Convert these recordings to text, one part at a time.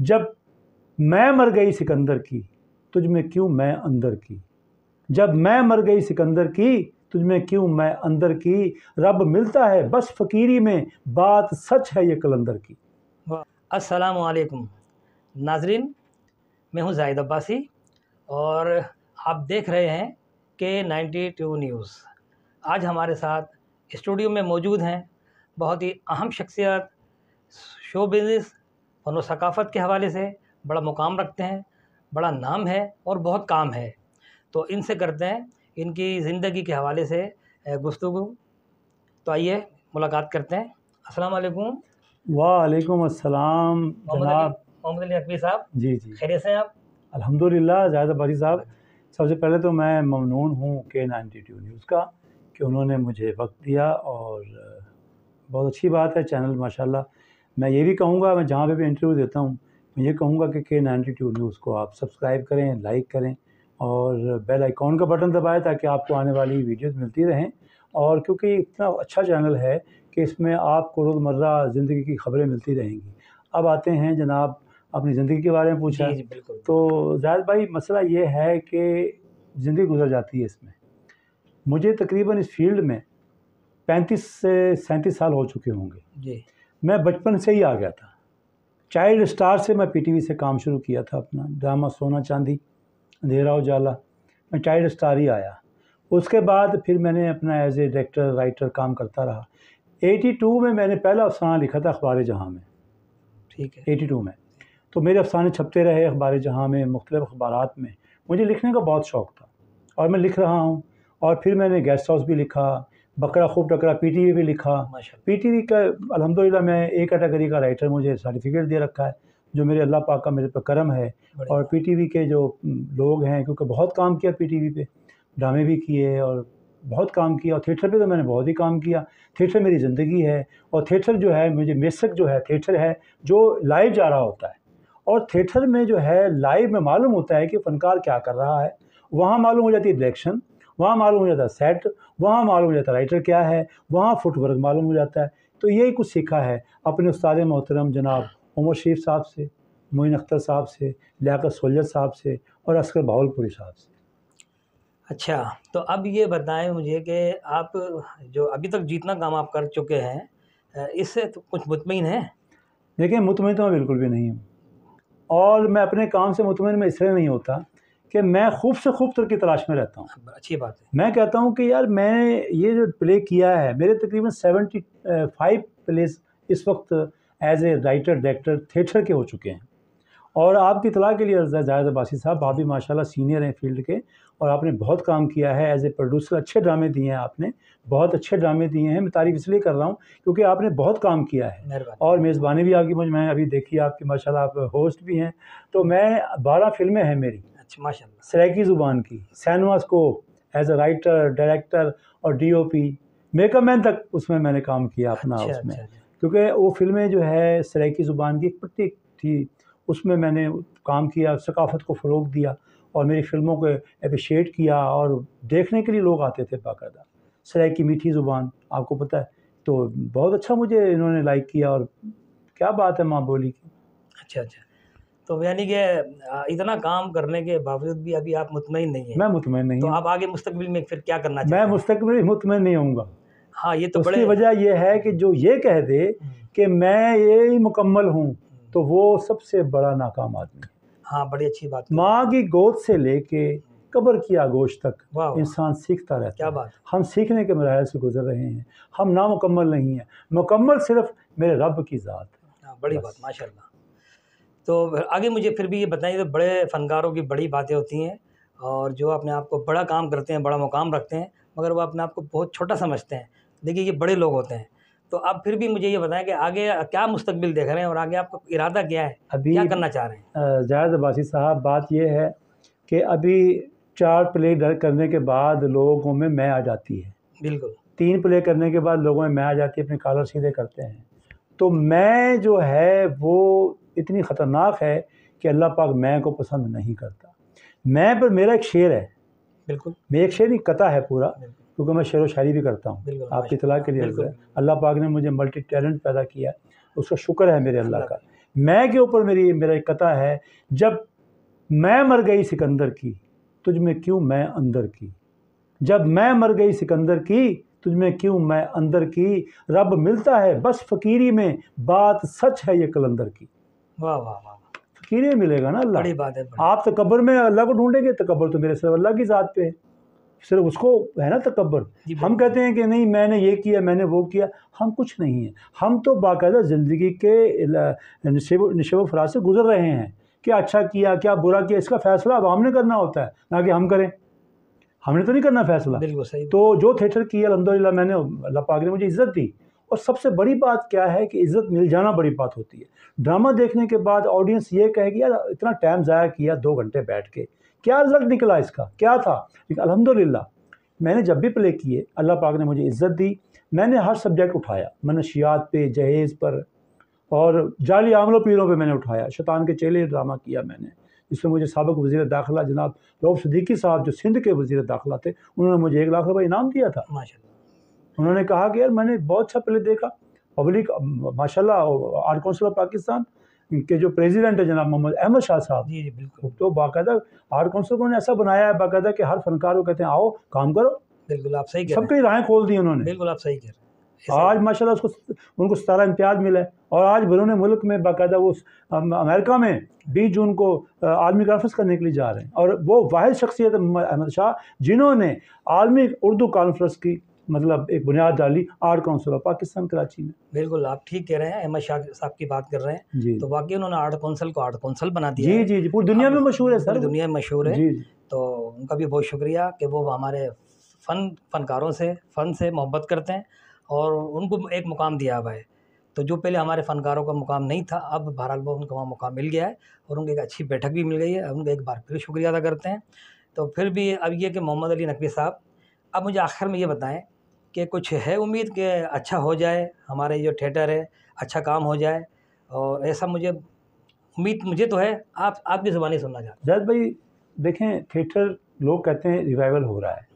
जब मैं मर गई सिकंदर की तुझ में क्यों मैं अंदर की जब मैं मर गई सिकंदर की तुझ में क्यों मैं अंदर की रब मिलता है बस फकीरी में बात सच है ये कलंदर की अस्सलाम वालेकुम नाजरीन मैं हूँ जाहिद अब्बासी और आप देख रहे हैं के नाइन्टी टू न्यूज़ आज हमारे साथ स्टूडियो में मौजूद हैं बहुत ही अहम शख्सियत शो बिजनेस फ़न सकाफ़त के हवाले से बड़ा मुकाम रखते हैं बड़ा नाम है और बहुत काम है तो इनसे करते हैं इनकी ज़िंदगी के हवाले से गुफ्तु तो आइए मुलाकात करते हैं अस्सलाम वालेकुम वालेकुम अस्सलाम जनाब मोहम्मद अली अकबी साहब जी जी खैरियत से आप अल्हम्दुलिल्लाह जायद अब्बासी साहब अच्छा। सबसे पहले तो मैं ममनून हूँ के नाइन्टी टू न्यूज़ का कि उन्होंने मुझे वक्त दिया और बहुत अच्छी बात है चैनल माशाल्लाह मैं ये भी कहूँगा मैं जहाँ पे भी इंटरव्यू देता हूँ मैं ये कहूँगा कि के नाइन्टी टू न्यूज़ को आप सब्सक्राइब करें लाइक करें और बेल आइकॉन का बटन दबाएं ताकि आपको आने वाली वीडियोज़ मिलती रहें और क्योंकि इतना अच्छा चैनल है कि इसमें आपको रोज़मर्रा ज़िंदगी की खबरें मिलती रहेंगी अब आते हैं जनाब अपनी ज़िंदगी के बारे में पूछा जी, बिल्कुल तो जायद भाई मसला ये है कि ज़िंदगी गुजर जाती है इसमें मुझे तकरीबन इस फील्ड में पैंतीस से सैंतीस साल हो चुके होंगे जी मैं बचपन से ही आ गया था चाइल्ड स्टार से मैं पीटीवी से काम शुरू किया था अपना ड्रामा सोना चांदी अंधेरा उजाला मैं चाइल्ड स्टार ही आया उसके बाद फिर मैंने अपना एज ए डायरेक्टर राइटर काम करता रहा 82 में मैंने पहला अफसाना लिखा था अखबार जहाँ में ठीक है एटी में तो मेरे अफसाने छपते रहे अखबार जहाँ में मुख्तलिफ़ अखबार में मुझे लिखने का बहुत शौक़ था और मैं लिख रहा हूँ और फिर मैंने गेस्ट हाउस भी लिखा बकरा खूब टकरा पीटीवी भी लिखा पीटीवी का अलहमदिल्ला मैं ए कैटेगरी का राइटर मुझे सर्टिफिकेट दे रखा है जो मेरे अल्लाह पाक का मेरे पर करम है और पीटीवी के जो लोग हैं क्योंकि बहुत काम किया पीटीवी पे ड्रामे भी किए और बहुत काम किया और थिएटर पे तो मैंने बहुत ही काम किया थिएटर मेरी ज़िंदगी है और थिएटर जो है मुझे मेसक जो है थिएटर है जो लाइव जा रहा होता है और थिएटर में जो है लाइव में मालूम होता है कि फ़नकार क्या कर रहा है वहाँ मालूम हो जाती है डायरेक्शन वहाँ मालूम हो जाता है सेट वहाँ मालूम हो जाता है राइटर क्या है वहाँ फुटवर्क मालूम हो जाता है तो यही कुछ सीखा है अपने उस्ताद मोहतरम जनाब उमर शरीफ साहब से मोइन अख्तर साहब से लियाकत सोल्जर साहब से और असकर बाहुलपुरी साहब से अच्छा तो अब ये बताएं मुझे कि आप जो अभी तक जितना काम आप कर चुके हैं इससे तो कुछ मुतमिन है देखिए मुतमिन तो मैं बिल्कुल भी नहीं हूँ और मैं अपने काम से मुतमिन में इसलिए नहीं होता कि मैं खूब से खूब की तलाश में रहता हूँ अच्छी बात है मैं कहता हूँ कि यार मैंने ये जो प्ले किया है मेरे तकरीबन सेवेंटी फाइव प्लेस इस वक्त as a writer director theatre के हो चुके हैं और आपकी इतला के लिए अर्जा जायद अबासी साहब आप भी माशाल्लाह सीनियर हैं फील्ड के और आपने बहुत काम किया है एज ए प्रोड्यूसर अच्छे ड्रामे दिए हैं आपने बहुत अच्छे ड्रामे दिए हैं मैं तारीफ इसलिए कर रहा हूँ क्योंकि आपने बहुत काम किया है और मेज़बानी भी आपकी मुझे मैं अभी देखी आपकी माशाल्लाह आप होस्ट भी हैं तो मैं बारह फिल्में हैं मेरी अच्छा माशा ज़ुबान की सैनवास को एज ए राइटर डायरेक्टर और D O P makeup man तक उसमें मैंने काम किया अपना अच्छा, उसमें अच्छा, अच्छा। क्योंकि वो फिल्में जो है सराकी ज़ुबान की एक प्रतीक थी उसमें मैंने काम किया सकाफत को फ़रोग दिया और मेरी फिल्मों को अप्रिशिएट किया और देखने के लिए लोग आते थे बाकायदा सराकी मीठी ज़ुबान आपको पता है तो बहुत अच्छा मुझे इन्होंने लाइक किया और क्या बात है माँ बोली की अच्छा अच्छा तो यानी कि इतना काम करने के बावजूद भी अभी आप मुतमिन नहीं है मैं मुतमिन नहीं तो आप आगे मुस्तबिल में फिर क्या करना मैं मुस्तबिल मुतमिन नहीं हूँ हाँ ये तो बड़ी वजह यह है कि जो ये कह दे हम्म। कि मैं ये ही मुकम्मल हूँ हम्म। तो वो सबसे बड़ा नाकाम आदमी हाँ बड़ी अच्छी बात माँ की गोद से लेके हम्म। कब्र की आगोश तक इंसान सीखता रहता क्या बात हम सीखने के मरल से गुजर रहे हैं हम नामुकम्मल नहीं हैं मुकम्मल सिर्फ मेरे रब की ज़ात हाँ, बड़ी बात माशा तो आगे मुझे फिर भी ये बताइए तो बड़े फ़नकारों की बड़ी बातें होती हैं और जो अपने आप को बड़ा काम करते हैं बड़ा मुकाम रखते हैं मगर वो अपने आप को बहुत छोटा समझते हैं देखिए ये बड़े लोग होते हैं तो आप फिर भी मुझे ये बताएं कि आगे क्या मुस्तबिल देख रहे हैं और आगे आपका इरादा क्या है अभी क्या करना चाह रहे हैं जायद अब्बासी साहब बात यह है कि अभी चार प्ले करने के बाद लोगों में मैं आ जाती है बिल्कुल तीन प्ले करने के बाद लोगों में मैं आ जाती है अपने कालर सीधे करते हैं तो मैं जो है वो इतनी ख़तरनाक है कि अल्लाह पाक मैं को पसंद नहीं करता मैं पर मेरा एक शेर है बिल्कुल मैं एक शेर ही कता है पूरा क्योंकि मैं शेर व शायरी भी करता हूँ आपकी इतला के लिए अल्लाह पाक ने मुझे मल्टी टैलेंट पैदा किया उसका शुक्र है मेरे अल्लाह का मैं के ऊपर मेरी मेरा एक कथा है जब मैं मर गई सिकंदर की तुझ में क्यों मैं अंदर की जब मैं मर गई सिकंदर की तुझ में क्यों मैं अंदर की रब मिलता है बस फकीरी में बात सच है ये कलंदर की वाह वाह वाह मिलेगा ना अल्लाह बड़ी बात है बड़ी। आप तकबर में अल्लाह को ढूंढेंगे तकबर तो मेरे सिर्फ अल्लाह की ज़ात पे है सिर्फ उसको है ना तकबर हम कहते हैं कि नहीं मैंने ये किया मैंने वो किया हम कुछ नहीं हैं हम तो बाकायदा ज़िंदगी के नशेब फराज से गुजर रहे हैं क्या अच्छा किया क्या बुरा किया इसका फैसला अब हमने करना होता है ना कि हम करें हमने तो नहीं करना फैसला बिल्कुल सही तो जो थिएटर किया अलहमदिल्ला मैंने अल्लाह पाक ने मुझे इज्जत दी और सबसे बड़ी बात क्या है कि इज़्ज़त मिल जाना बड़ी बात होती है ड्रामा देखने के बाद ऑडियंस ये कहेगी यार इतना टाइम ज़ाया किया दो घंटे बैठ के क्या रिजल्ट निकला इसका क्या था लेकिन अलहमदिल्ला मैंने जब भी प्ले किए अल्लाह पाक ने मुझे इज़्ज़त दी मैंने हर सब्जेक्ट उठाया मनशियात पे जहेज़ पर और जाली आमलों पीरों पे मैंने उठाया शैतान के चेले ड्रामा किया मैंने जिसमें मुझे सबक वजीर दाखिला जनाब रऊफ़ सदीकी साहब जो सिंध के वजीर दाखिला थे उन्होंने मुझे एक लाख रुपये इनाम दिया था माशा उन्होंने कहा कि यार मैंने बहुत अच्छा प्ले देखा पब्लिक माशाल्लाह आर्ट काउंसिल ऑफ पाकिस्तान के जो प्रेसिडेंट है जनाब मोहम्मद अहमद शाह साहब जी जी बिल्कुल तो बाकायदा आर्ट काउंसिल को उन्होंने ऐसा बनाया है बाकायदा कि हर फनकार को कहते हैं आओ काम करो बिल्कुल आप सही सबकी राहें खोल दी उन्होंने बिल्कुल आप सही कह रहे हैं आज माशाल्लाह उसको उनको सतारा इम्तियाज मिला है और आज बैरून मुल्क में बाकायदा वो अमेरिका में बीस जून को आर्मी कॉन्फ्रेंस करने के लिए जा रहे हैं और वो वाद शख्सियत अहमद शाह जिन्होंने आर्मी उर्दू कॉन्फ्रेंस की मतलब एक बुनियाद डाली art council of Pakistan Karachi में बिल्कुल आप ठीक कह रहे हैं अहमद शाह साहब की बात कर रहे हैं तो वाकई उन्होंने आर्ट काउंसिल को आर्ट काउंसिल बना दिया जी जी जी पूरी दुनिया में मशहूर है सर दुनिया में मशहूर है तो उनका भी बहुत शुक्रिया कि वो हमारे फ़न फनकारों से फ़न से मोहब्बत करते हैं और उनको एक मुकाम दिया हुआ है तो जो पहले हमारे फ़नकारों का मुकाम नहीं था अब बहरहाल वो उनको वहाँ मुकाम मिल गया है और उनको एक अच्छी बैठक भी मिल गई है उनका एक बार फिर शुक्रिया अदा करते हैं तो फिर भी अब ये कि मोहम्मद अली नकवी साहब अब मुझे आखिर में ये बताएं कि कुछ है उम्मीद कि अच्छा हो जाए हमारे जो थिएटर है अच्छा काम हो जाए और ऐसा मुझे उम्मीद मुझे तो है आप आपकी ज़ुबानी सुनना चाहते जैद भाई देखें थिएटर लोग कहते हैं रिवाइवल हो रहा है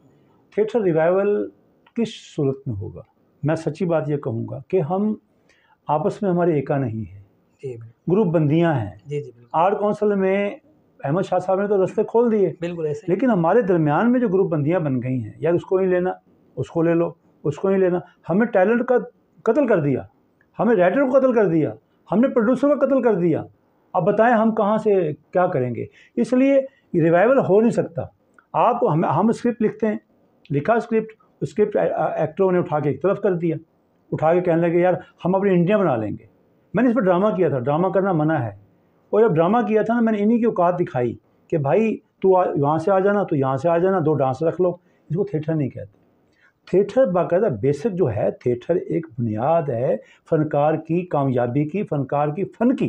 थिएटर रिवाइवल किस सूरत में होगा मैं सच्ची बात यह कहूँगा कि हम आपस में हमारे एका नहीं है ग्रुप बंदियाँ हैं जी जी आर्ट काउंसिल में अहमद शाह साहब ने तो रस्ते खोल दिए बिल्कुल ऐसे लेकिन हमारे दरमियान में जो ग्रुप बंदियाँ बन गई हैं यार उसको नहीं लेना उसको ले लो उसको नहीं लेना हमें टैलेंट का कत्ल कर दिया हमें राइटर को कत्ल कर दिया हमने प्रोड्यूसर का कत्ल कर दिया अब बताएं हम कहाँ से क्या करेंगे इसलिए रिवाइवल हो नहीं सकता आप हम हम स्क्रिप्ट लिखते हैं लिखा स्क्रिप्ट स्क्रिप्ट एक्टरों ने उठा के एक तरफ कर दिया उठा के कहने लगे यार हम अपनी इंडिया बना लेंगे मैंने इस पर ड्रामा किया था ड्रामा करना मना है और जब ड्रामा किया था ना मैंने इन्हीं की औकात दिखाई कि भाई तू वहाँ से आ जाना तो यहाँ से आ जाना दो डांस रख लो इसको थिएटर नहीं कहते थिएटर बाकायदा बेसिक जो है थिएटर एक बुनियाद है फ़नकार की कामयाबी की फ़नकार की फ़न की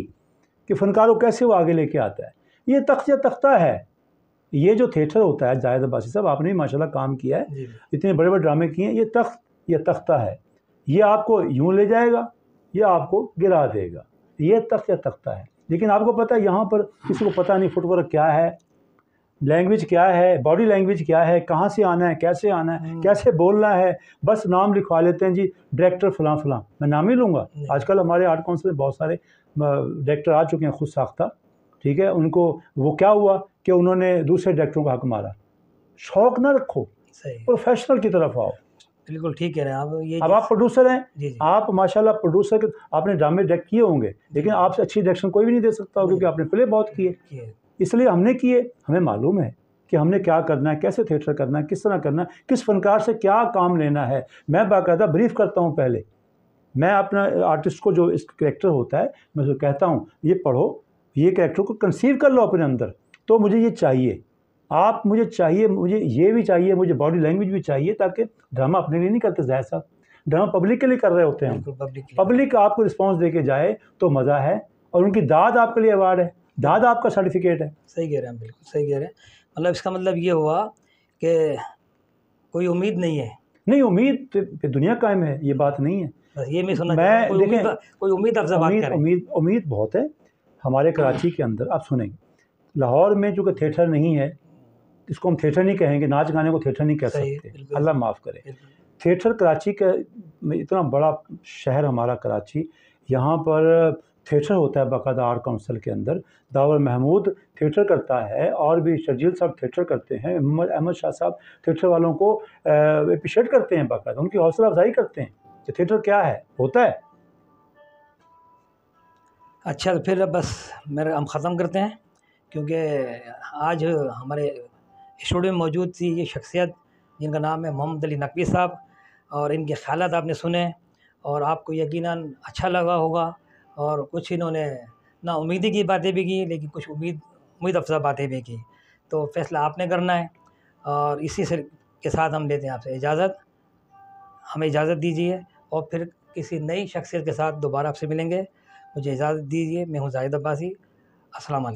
कि फ़नकार को कैसे वो आगे लेके आता है ये तख्त या तख्ता है ये जो थिएटर होता है जायद अब्बासी साहब आपने भी माशा काम किया है इतने बड़े बड़े ड्रामे किए हैं ये तख्त या तख्ता है ये आपको यूँ ले जाएगा यह आपको गिरा देगा ये तख्त या तख्ता है लेकिन आपको पता है यहाँ पर किसी को पता नहीं फुटवर्क क्या है लैंग्वेज क्या है बॉडी लैंग्वेज क्या है कहाँ से आना है कैसे आना है हम्म। कैसे बोलना है बस नाम लिखवा लेते हैं जी डायरेक्टर फ़लां फलां मैं नाम ही लूँगा आजकल हमारे आर्ट काउंसिल में बहुत सारे डायरेक्टर आ चुके हैं खुद साख्ता ठीक है उनको वो क्या हुआ कि उन्होंने दूसरे डायरेक्टरों का हक मारा शौक ना रखो प्रोफेशनल की तरफ आओ बिल्कुल ठीक कह रहे हैं आप ये अब आप प्रोड्यूसर हैं जी जी। आप माशाल्लाह प्रोड्यूसर के आपने ड्रामे डायरेक्ट किए होंगे लेकिन आपसे अच्छी डायरेक्शन कोई भी नहीं दे सकता क्योंकि आपने प्ले बहुत किए इसलिए हमने किए हमें मालूम है कि हमने क्या करना है कैसे थिएटर करना है किस तरह करना है किस फनकार से क्या काम लेना है मैं बाकायदा ब्रीफ करता हूँ पहले मैं अपना आर्टिस्ट को जो इस करेक्टर होता है मैं उसको कहता हूँ ये पढ़ो ये करेक्टर को कंसीव कर लो अपने अंदर तो मुझे ये चाहिए आप मुझे चाहिए मुझे ये भी चाहिए मुझे बॉडी लैंग्वेज भी चाहिए ताकि ड्रामा अपने लिए नहीं करते जाहिर साहब ड्रामा पब्लिक के लिए कर रहे होते हैं पब्लिक पब्लिक आपको रिस्पॉन्स दे के जाए तो मज़ा है और उनकी दाद आपके लिए अवार्ड है दादा आपका सर्टिफिकेट है सही कह रहे हैं बिल्कुल सही कह रहे हैं मतलब इसका मतलब ये हुआ कि कोई उम्मीद नहीं है नहीं उम्मीद पे, तो दुनिया कायम है ये बात नहीं है ये मैं मैं देखें उम्मीद, कोई उम्मीद अफजा उम्मीद उम्मीद उम्मीद बहुत है हमारे कराची के अंदर आप सुनेंगे लाहौर में चूँकि थिएटर नहीं है इसको हम थिएटर नहीं कहेंगे नाच गाने को थिएटर नहीं कह सकते अल्लाह माफ़ करे थिएटर कराची का इतना बड़ा शहर हमारा कराची यहाँ पर थिएटर होता है बाकायदा आर्ट काउंसिल के अंदर दावर महमूद थिएटर करता है और भी शर्जील साहब थिएटर करते हैं मोहम्मद अहमद शाह साहब थिएटर वालों को अप्रिशिएट करते हैं बाकायदा उनकी हौसला अफजाई करते हैं कि थिएटर क्या है होता है अच्छा तो फिर बस मेरा हम ख़त्म करते हैं क्योंकि आज हमारे स्टूडियो में मौजूद थी ये शख्सियत जिनका नाम है मोहम्मद अली नकवी साहब और इनके ख्याल आपने सुने और आपको यकीनन अच्छा लगा होगा और कुछ इन्होंने ना उम्मीदी की बातें भी की लेकिन कुछ उम्मीद उम्मीद अफजा बातें भी की तो फैसला आपने करना है और इसी से के साथ हम लेते हैं आपसे इजाज़त हमें इजाज़त दीजिए और फिर किसी नई शख्सियत के साथ दोबारा आपसे मिलेंगे मुझे इजाज़त दीजिए मैं हूँ जाहिद अब्बासी असलम